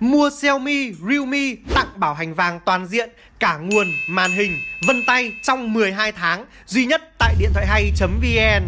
Mua Xiaomi, Realme tặng bảo hành vàng toàn diện cả nguồn, màn hình, vân tay trong 12 tháng duy nhất tại điện thoại hay.vn.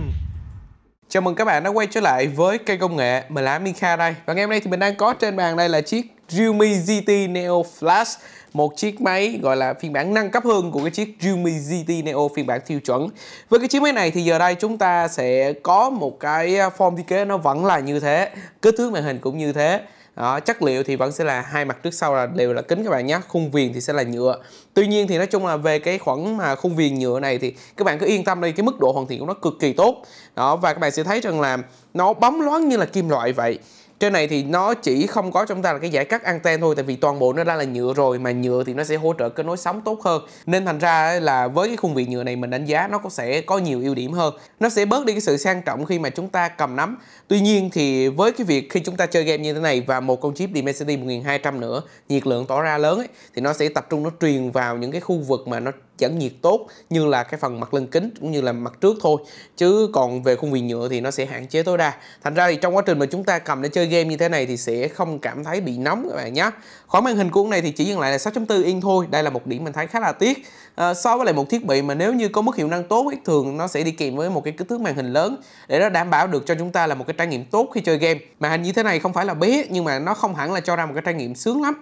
Chào mừng các bạn đã quay trở lại với cây công nghệ, mình là Minh Kha đây. Và ngày hôm nay thì mình đang có trên bàn đây là chiếc Realme GT Neo Flash một chiếc máy gọi là phiên bản nâng cấp hơn của cái chiếc Realme GT Neo phiên bản tiêu chuẩn. Với cái chiếc máy này thì giờ đây chúng ta sẽ có một cái form thiết kế nó vẫn là như thế, kích thước màn hình cũng như thế đó, chất liệu thì vẫn sẽ là hai mặt trước sau là đều là kính các bạn nhé khung viền thì sẽ là nhựa tuy nhiên thì nói chung là về cái khoảng mà khung viền nhựa này thì các bạn cứ yên tâm đi cái mức độ hoàn thiện của nó cực kỳ tốt đó và các bạn sẽ thấy rằng là nó bóng loáng như là kim loại vậy trên này thì nó chỉ không có trong ta là cái giải cắt anten thôi tại vì toàn bộ nó đã là nhựa rồi mà nhựa thì nó sẽ hỗ trợ kết nối sóng tốt hơn nên thành ra là với cái khung vị nhựa này mình đánh giá nó cũng sẽ có nhiều ưu điểm hơn nó sẽ bớt đi cái sự sang trọng khi mà chúng ta cầm nắm tuy nhiên thì với cái việc khi chúng ta chơi game như thế này và một con chip Dimensity 1200 nữa nhiệt lượng tỏ ra lớn ấy, thì nó sẽ tập trung nó truyền vào những cái khu vực mà nó dẫn nhiệt tốt như là cái phần mặt lưng kính cũng như là mặt trước thôi chứ còn về khung viền nhựa thì nó sẽ hạn chế tối đa thành ra thì trong quá trình mà chúng ta cầm để chơi game như thế này thì sẽ không cảm thấy bị nóng các bạn nhé khoảng màn hình của này thì chỉ dừng lại là 6.4 inch thôi đây là một điểm mình thấy khá là tiếc à, so với lại một thiết bị mà nếu như có mức hiệu năng tốt thì thường nó sẽ đi kèm với một cái kích thước màn hình lớn để nó đảm bảo được cho chúng ta là một cái trải nghiệm tốt khi chơi game màn hình như thế này không phải là bé nhưng mà nó không hẳn là cho ra một cái trải nghiệm sướng lắm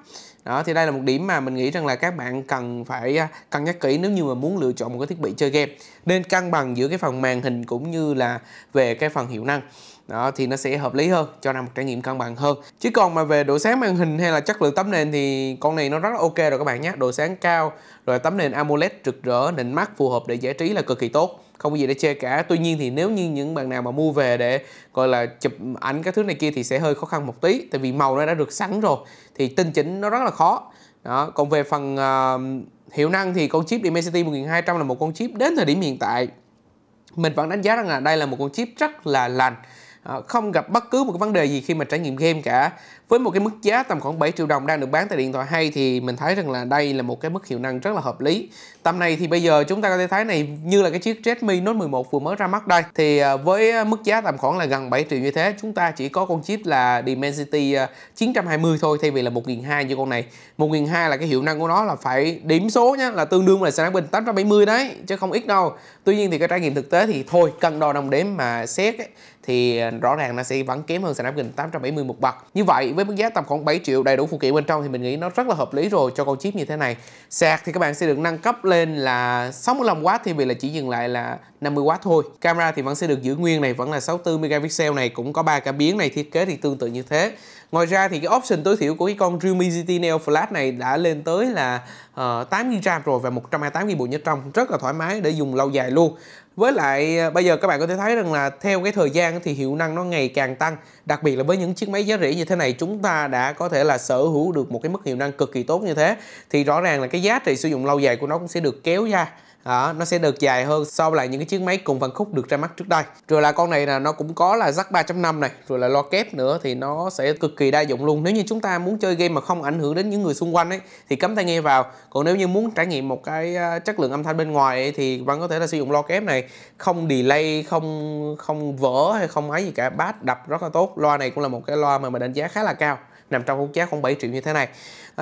đó thì đây là một điểm mà mình nghĩ rằng là các bạn cần phải à, cân nhắc kỹ nếu như mà muốn lựa chọn một cái thiết bị chơi game nên cân bằng giữa cái phần màn hình cũng như là về cái phần hiệu năng đó thì nó sẽ hợp lý hơn cho ra một trải nghiệm cân bằng hơn chứ còn mà về độ sáng màn hình hay là chất lượng tấm nền thì con này nó rất là ok rồi các bạn nhé độ sáng cao rồi tấm nền AMOLED rực rỡ nền mắt phù hợp để giải trí là cực kỳ tốt không có gì để chê cả tuy nhiên thì nếu như những bạn nào mà mua về để gọi là chụp ảnh các thứ này kia thì sẽ hơi khó khăn một tí tại vì màu nó đã được sẵn rồi thì tinh chỉnh nó rất là khó đó còn về phần uh, hiệu năng thì con chip Dimensity 1200 là một con chip đến thời điểm hiện tại mình vẫn đánh giá rằng là đây là một con chip rất là lành Ờ, không gặp bất cứ một cái vấn đề gì khi mà trải nghiệm game cả với một cái mức giá tầm khoảng 7 triệu đồng đang được bán tại điện thoại hay thì mình thấy rằng là đây là một cái mức hiệu năng rất là hợp lý tầm này thì bây giờ chúng ta có thể thấy này như là cái chiếc Redmi Note 11 vừa mới ra mắt đây thì ờ, với ờ, mức giá tầm khoảng là gần 7 triệu như thế chúng ta chỉ có con chip là Dimensity 920 thôi thay vì là 1002 như con này 1002 là cái hiệu năng của nó là phải điểm số nhá là tương đương là Snapdragon 870 đấy chứ không ít đâu tuy nhiên thì cái trải nghiệm thực tế thì thôi cân đo đong đếm mà xét ấy, thì lên rõ ràng là sẽ vẫn kém hơn Snapdragon 870 một bậc như vậy với mức giá tầm khoảng 7 triệu đầy đủ phụ kiện bên trong thì mình nghĩ nó rất là hợp lý rồi cho con chip như thế này sạc thì các bạn sẽ được nâng cấp lên là 65W thì vì là chỉ dừng lại là 50W thôi camera thì vẫn sẽ được giữ nguyên này vẫn là 64 megapixel này cũng có ba cảm biến này thiết kế thì tương tự như thế Ngoài ra thì cái option tối thiểu của cái con Realme GT Neo Flash này đã lên tới là uh, ờ, 8GB RAM rồi và 128GB bộ nhớ trong rất là thoải mái để dùng lâu dài luôn với lại à, bây giờ các bạn có thể thấy rằng là theo cái thời gian thì hiệu năng nó ngày càng tăng đặc biệt là với những chiếc máy giá rẻ như thế này chúng ta đã có thể là sở hữu được một cái mức hiệu năng cực kỳ tốt như thế thì rõ ràng là cái giá trị sử dụng lâu dài của nó cũng sẽ được kéo ra đó, nó sẽ được dài hơn so với lại những cái chiếc máy cùng phân khúc được ra mắt trước đây rồi là con này là nó cũng có là jack 3.5 này rồi là lo kép nữa thì nó sẽ cực kỳ đa dụng luôn nếu như chúng ta muốn chơi game mà không ảnh hưởng đến những người xung quanh ấy thì cắm tai nghe vào còn nếu như muốn trải nghiệm một cái chất lượng âm thanh bên ngoài ấy, thì bạn có thể là sử dụng lo kép này không delay không không vỡ hay không ấy gì cả bass đập rất là tốt loa này cũng là một cái loa mà mình đánh giá khá là cao nằm trong mức giá khoảng 7 triệu như thế này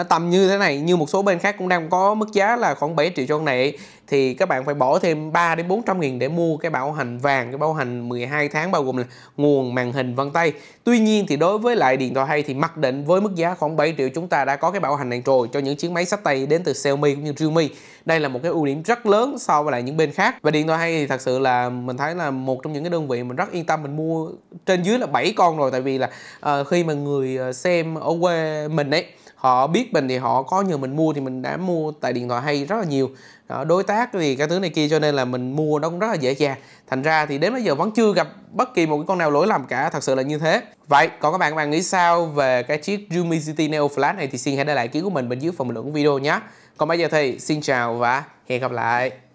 tầm như thế này như một số bên khác cũng đang có mức giá là khoảng 7 triệu cho con này thì các bạn phải bỏ thêm 3 đến 400 nghìn để mua cái bảo hành vàng cái bảo hành 12 tháng bao gồm là nguồn màn hình vân tay tuy nhiên thì đối với lại điện thoại hay thì mặc định với mức giá khoảng 7 triệu chúng ta đã có cái bảo hành này rồi cho những chiếc máy sách tay đến từ Xiaomi cũng như Realme đây là một cái ưu điểm rất lớn so với lại những bên khác và điện thoại hay thì thật sự là mình thấy là một trong những cái đơn vị mình rất yên tâm mình mua trên dưới là 7 con rồi tại vì là uh, khi mà người ờ, xem ở quê mình ấy họ biết mình thì họ có nhờ mình mua thì mình đã mua tại điện thoại hay rất là nhiều đó, đối tác thì cái thứ này kia cho nên là mình mua nó cũng rất là dễ dàng thành ra thì đến bây giờ vẫn chưa gặp bất kỳ một cái con nào lỗi làm cả thật sự là như thế vậy còn các bạn các bạn nghĩ sao về cái chiếc Xiaomi City Neo Flash này thì xin hãy để lại ý kiến của mình bên dưới phần bình luận của video nhé còn bây giờ thì xin chào và hẹn gặp lại